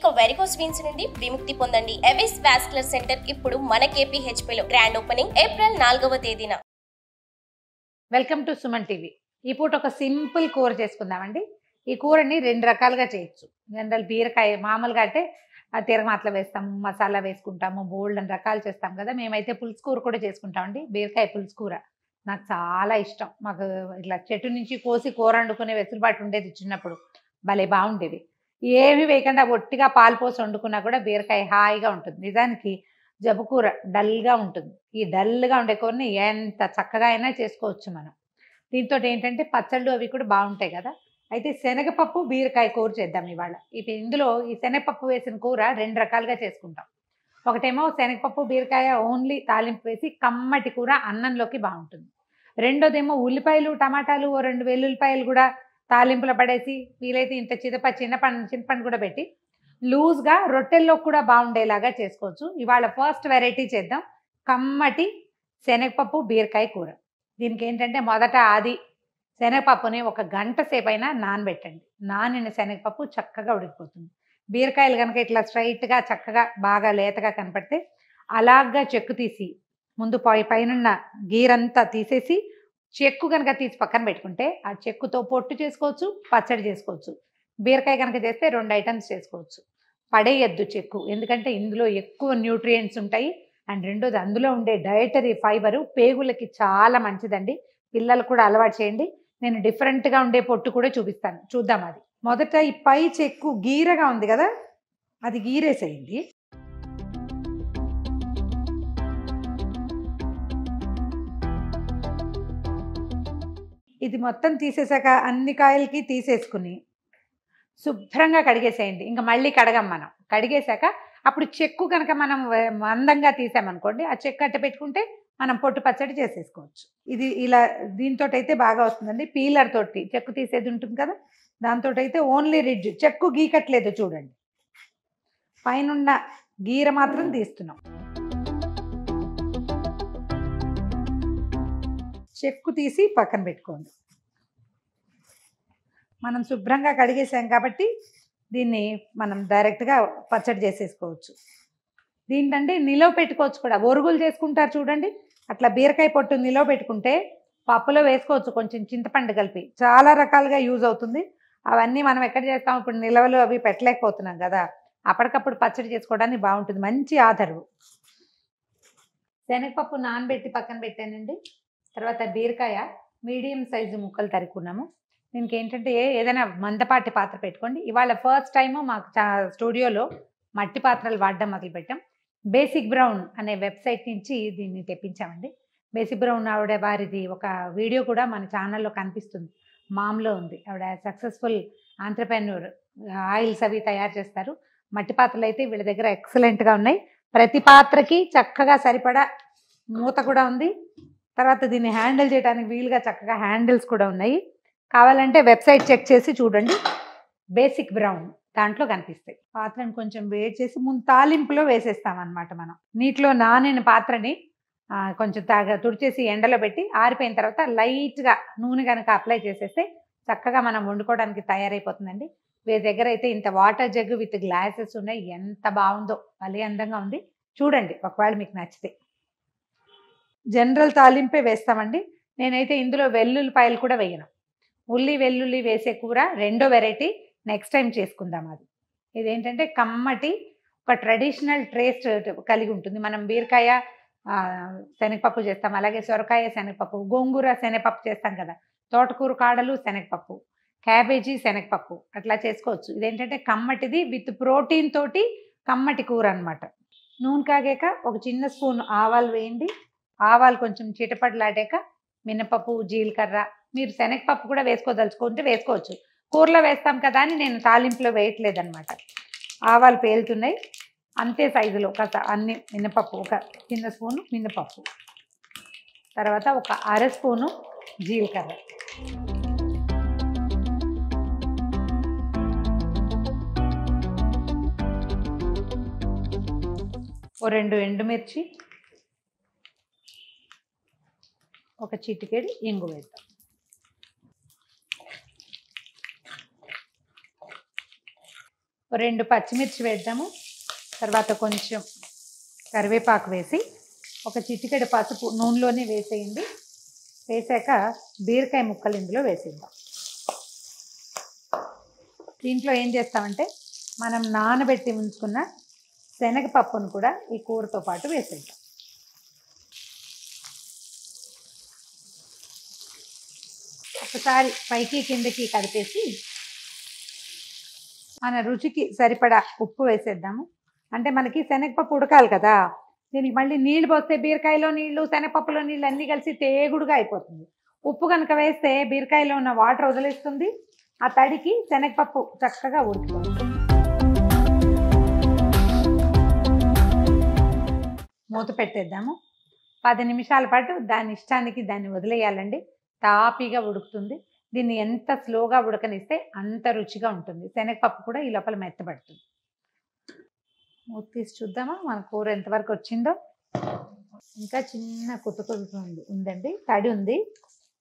ఇక varicose veins నుండి విముక్తి పొందండి ఎవిస్ వాస్కులర్ సెంటర్ ఇప్పుడు మన లో గ్రాండ్ ఓపెనింగ్ ఏప్రిల్ నాలుగవ తేదీన వెల్కమ్ టు సుమన్ టీవీ ఈ పూట ఒక సింపుల్ కూర చేసుకుందామండి ఈ కూరని రెండు రకాలుగా చేయొచ్చు జనరల్ బీరకాయ మామూలుగా అంటే తిరగమాతలు వేస్తాము మసాలా వేసుకుంటాము బోల్డ్ అని రకాలు చేస్తాం కదా మేమైతే పులుసు కూర కూడా చేసుకుంటామండి బీరకాయ పులుసు కూర నాకు చాలా ఇష్టం మాకు ఇట్లా చెట్టు నుంచి కోసి కూర వండుకునే వెసులుబాటు ఉండేది చిన్నప్పుడు భలే బాగుండేది ఏమి వేయకుండా ఒట్టిగా పాలు పోసి వండుకున్నా కూడా బీరకాయ హాయిగా ఉంటుంది నిజానికి జబకూర డల్గా ఉంటుంది ఈ డల్గా ఉండే కూరని ఎంత చక్కగా అయినా చేసుకోవచ్చు మనం దీంతో ఏంటంటే పచ్చళ్ళు అవి కూడా బాగుంటాయి కదా అయితే శనగపప్పు బీరకాయ కూర చేద్దాం ఇవాళ ఇప్పుడు ఇందులో ఈ శనగపప్పు వేసిన కూర రెండు రకాలుగా చేసుకుంటాం ఒకటేమో శనగపప్పు బీరకాయ ఓన్లీ తాలింపు వేసి కమ్మటి కూర అన్నంలోకి బాగుంటుంది రెండోదేమో ఉల్లిపాయలు టమాటాలు ఓ రెండు వెల్లుల్లిపాయలు కూడా తాలింపులు పడేసి వీలైతే ఇంత చిదప చిన్న పండు చింతపండు కూడా పెట్టి లూజ్గా రొట్టెల్లో కూడా బాగుండేలాగా చేసుకోవచ్చు ఇవాళ ఫస్ట్ వెరైటీ చేద్దాం కమ్మటి శనగపప్పు బీరకాయ కూర దీనికి ఏంటంటే మొదట ఆది శనగపప్పుని ఒక గంట అయినా నానబెట్టండి నానిన శనగపప్పు చక్కగా ఉడికిపోతుంది బీరకాయలు కనుక ఇట్లా స్ట్రైట్గా చక్కగా బాగా లేతగా కనపడితే అలాగ్గా చెక్కు తీసి ముందు పై పైన గీరంతా తీసేసి చెక్కు కనుక తీసి పక్కన పెట్టుకుంటే ఆ చెక్కుతో పొట్టు చేసుకోవచ్చు పచ్చడి చేసుకోవచ్చు బీరకాయ కనుక చేస్తే రెండు ఐటమ్స్ చేసుకోవచ్చు పడేయద్దు చెక్కు ఎందుకంటే ఇందులో ఎక్కువ న్యూట్రియంట్స్ ఉంటాయి అండ్ రెండోది అందులో ఉండే డయటరీ ఫైబరు పేగులకి చాలా మంచిదండి పిల్లలు కూడా అలవాటు చేయండి నేను డిఫరెంట్గా ఉండే పొట్టు కూడా చూపిస్తాను చూద్దాం అది మొదట ఈ పై చెక్కు గీరగా ఉంది కదా అది గీరేసేయండి ఇది మొత్తం తీసేసాక అన్ని కాయలకి తీసేసుకుని శుభ్రంగా కడిగేసేయండి ఇంకా మళ్ళీ కడగం మనం కడిగేశాక అప్పుడు చెక్కు కనుక మనం మందంగా తీసామనుకోండి ఆ చెక్కు అట్ట పెట్టుకుంటే మనం పొట్టు పచ్చడి చేసేసుకోవచ్చు ఇది ఇలా దీంతో అయితే బాగా వస్తుందండి పీలర్ తోటి చెక్కు తీసేది ఉంటుంది కదా దాంతో అయితే ఓన్లీ రిడ్జ్ చెక్కు గీకట్లేదు చూడండి పైన గీర మాత్రం తీస్తున్నాం చెక్కు తీసి పక్కన పెట్టుకోండి మనం శుభ్రంగా కడిగేసాం కాబట్టి దీన్ని మనం డైరెక్ట్గా పచ్చడి చేసేసుకోవచ్చు దీంటంటే నిలవ పెట్టుకోవచ్చు కూడా ఒరుగులు చేసుకుంటారు చూడండి అట్లా బీరకాయ పొట్టు నిలవ పెట్టుకుంటే పప్పులో వేసుకోవచ్చు కొంచెం చింతపండు కలిపి చాలా రకాలుగా యూజ్ అవుతుంది అవన్నీ మనం ఎక్కడ చేస్తాం ఇప్పుడు నిలవలు అవి పెట్టలేకపోతున్నాం కదా అప్పటికప్పుడు పచ్చడి చేసుకోవడానికి బాగుంటుంది మంచి ఆధారు శనగపప్పు నానబెట్టి పక్కన పెట్టానండి తర్వాత బీరకాయ మీడియం సైజు ముక్కలు తరుక్కున్నాము దీనికి ఏంటంటే ఏదైనా మందపాటి పాత్ర పెట్టుకోండి ఇవాళ ఫస్ట్ టైము మాకు స్టూడియోలో మట్టి పాత్రలు వాడడం మొదలుపెట్టాం బేసిక్ బ్రౌన్ అనే వెబ్సైట్ నుంచి దీన్ని తెప్పించామండి బేసిక్ బ్రౌన్ ఆవిడ వారిది ఒక వీడియో కూడా మన ఛానల్లో కనిపిస్తుంది మామ్లో ఉంది ఆవిడ సక్సెస్ఫుల్ ఆంటర్ప్రెన్యూర్ ఆయిల్స్ అవి తయారు చేస్తారు మట్టి పాత్రలు అయితే వీళ్ళ దగ్గర ఎక్సలెంట్గా ఉన్నాయి ప్రతి పాత్రకి చక్కగా సరిపడా మూత కూడా ఉంది తర్వాత దీన్ని హ్యాండిల్ చేయడానికి వీలుగా చక్కగా హ్యాండిల్స్ కూడా ఉన్నాయి కావాలంటే వెబ్సైట్ చెక్ చేసి చూడండి బేసిక్ బ్రౌన్ దాంట్లో కనిపిస్తాయి పాత్రను కొంచెం వేడి చేసి ముందు తాలింపులో వేసేస్తాం అనమాట మనం నీటిలో నానిన పాత్రని కొంచెం తాగ తుడిచేసి ఎండలో పెట్టి ఆరిపోయిన తర్వాత లైట్గా నూనె కనుక అప్లై చేసేస్తే చక్కగా మనం వండుకోవడానికి తయారైపోతుందండి వీరి దగ్గర అయితే ఇంత వాటర్ జగ్ విత్ గ్లాసెస్ ఉన్నాయి ఎంత బాగుందో భలే అందంగా ఉంది చూడండి ఒకవేళ మీకు నచ్చితే జనరల్ తాలింపే వేస్తామండి నేనైతే ఇందులో వెల్లుల్లిపాయలు కూడా వేయను ఉల్లి వెల్లుల్లి వేసే కూర రెండో వెరైటీ నెక్స్ట్ టైం చేసుకుందాం అది ఇదేంటంటే కమ్మటి ఒక ట్రెడిషనల్ ట్రేస్ట్ కలిగి ఉంటుంది మనం బీరకాయ శనగపప్పు చేస్తాం అలాగే సొరకాయ శనగపప్పు గోంగూర శనగపప్పు చేస్తాం కదా తోటకూర కాడలు శనగపప్పు క్యాబేజీ శనగపప్పు అట్లా చేసుకోవచ్చు ఇదేంటంటే కమ్మటిది విత్ ప్రోటీన్ తోటి కమ్మటి కూర అనమాట నూనె కాగాక ఒక చిన్న స్పూన్ ఆవాలు వేయండి ఆవాలు కొంచెం చిటపట్లాడాక మినపప్పు జీలకర్ర మీరు శనగపప్పు కూడా వేసుకోదలుచుకుంటే వేసుకోవచ్చు కూరలో వేస్తాం కదా అని నేను తాలింపులో అనమాట ఆవాలు పేలుతున్నాయి అంతే సైజులో కాస్త అన్ని మినపప్పు ఒక చిన్న స్పూను మినపప్పు తర్వాత ఒక అర స్పూను జీలకర్ర ఓ రెండు ఎండుమిర్చి ఒక చిటికేడి ఇంగు వేద్దాం రెండు పచ్చిమిర్చి వేద్దాము తర్వాత కొంచెం కరివేపాకు వేసి ఒక చిటికెడు పసుపు నూనెలోనే వేసేయండి వేసాక బీరకాయ ముక్కలు ఇందులో వేసేద్దాం దీంట్లో ఏం చేస్తామంటే మనం నానబెట్టి ఉంచుకున్న శనగపప్పును కూడా ఈ కూరతో పాటు వేసేద్దాం ఒకసారి పైకి కిందకి కలిపేసి మన రుచికి సరిపడా ఉప్పు వేసేద్దాము అంటే మనకి శనగపప్పు ఉడకాలి కదా దీనికి మళ్ళీ నీళ్ళు పోస్తే బీరకాయలో నీళ్లు శనగపప్పులో నీళ్ళు అన్నీ కలిసి తేగుడుగా అయిపోతుంది ఉప్పు కనుక వేస్తే బీరకాయలో ఉన్న వాటర్ వదిలేస్తుంది ఆ తడికి శనగపప్పు చక్కగా ఉడికిపోతుంది మూత పెట్టేద్దాము పది నిమిషాల పాటు దాని ఇష్టానికి దాన్ని వదిలేయాలండి తాపీగా ఉడుకుతుంది దీన్ని ఎంత స్లోగా ఉడకనిస్తే అంత రుచిగా ఉంటుంది శనగపప్పు కూడా ఈ లోపల మెత్తబడుతుంది మూత తీసి చూద్దామా మన కూర ఎంతవరకు వచ్చిందో ఇంకా చిన్న కుతుకుతుంది ఉందండి తడి ఉంది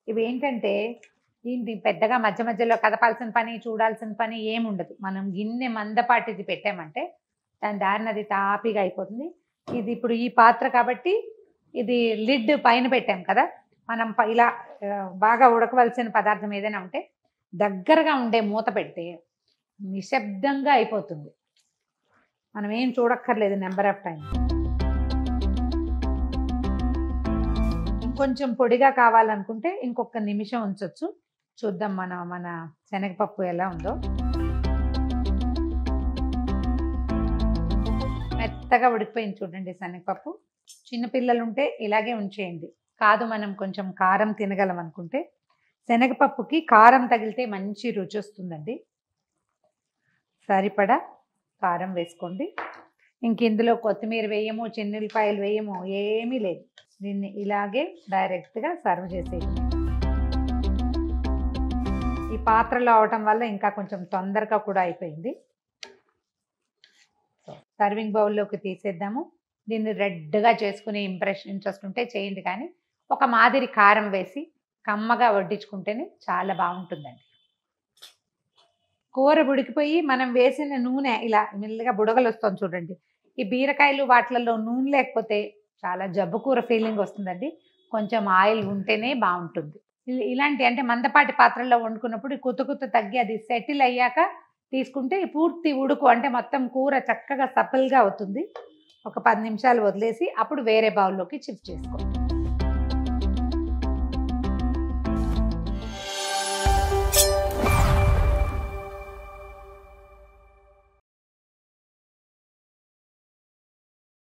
ఇవి ఏంటంటే దీన్ని పెద్దగా మధ్య మధ్యలో కదపాల్సిన పని చూడాల్సిన పని ఏముండదు మనం గిన్నె మందపాటిది పెట్టామంటే దాని దారిన అది తాపీగా అయిపోతుంది ఇది ఇప్పుడు ఈ పాత్ర కాబట్టి ఇది లిడ్ పైన పెట్టాం కదా మనం ఇలా బాగా ఉడకవలసిన పదార్థం ఏదైనా ఉంటే దగ్గరగా ఉండే మూత పెడితే నిశ్శబ్దంగా అయిపోతుంది మనం ఏం చూడక్కర్లేదు నెంబర్ ఆఫ్ టైం ఇంకొంచెం పొడిగా కావాలనుకుంటే ఇంకొక నిమిషం ఉంచవచ్చు చూద్దాం మన మన శనగపప్పు ఎలా ఉందో మెత్తగా ఉడికిపోయింది చూడండి శనగపప్పు చిన్నపిల్లలు ఉంటే ఇలాగే ఉంచేయండి కాదు మనం కొంచెం కారం తినగలం అనుకుంటే శనగపప్పుకి కారం తగిలితే మంచి రుచి వస్తుందండి సరిపడా కారం వేసుకోండి ఇంక ఇందులో కొత్తిమీర వేయము ఉల్లిపాయలు వేయము ఏమీ లేదు దీన్ని ఇలాగే డైరెక్ట్గా సర్వ్ చేసేయండి ఈ పాత్రలో అవటం వల్ల ఇంకా కొంచెం తొందరగా కూడా అయిపోయింది సర్వింగ్ బౌల్లోకి తీసేద్దాము దీన్ని రెడ్గా చేసుకునే ఇంప్రెషన్ ఇంట్రెస్ట్ ఉంటే చేయండి కానీ ఒక మాదిరి కారం వేసి కమ్మగా వడ్డించుకుంటేనే చాలా బాగుంటుందండి కూర ఉడికిపోయి మనం వేసిన నూనె ఇలా మెల్లగా బుడగలు వస్తుంది చూడండి ఈ బీరకాయలు వాటిలలో నూనె లేకపోతే చాలా జబ్బు కూర ఫీలింగ్ వస్తుందండి కొంచెం ఆయిల్ ఉంటేనే బాగుంటుంది ఇలాంటి అంటే మందపాటి పాత్రల్లో వండుకున్నప్పుడు కొత్త కొత్త తగ్గి అది సెటిల్ అయ్యాక తీసుకుంటే పూర్తి ఉడుకు అంటే మొత్తం కూర చక్కగా సపల్గా అవుతుంది ఒక పది నిమిషాలు వదిలేసి అప్పుడు వేరే బౌల్లోకి షిఫ్ట్ చేసుకోండి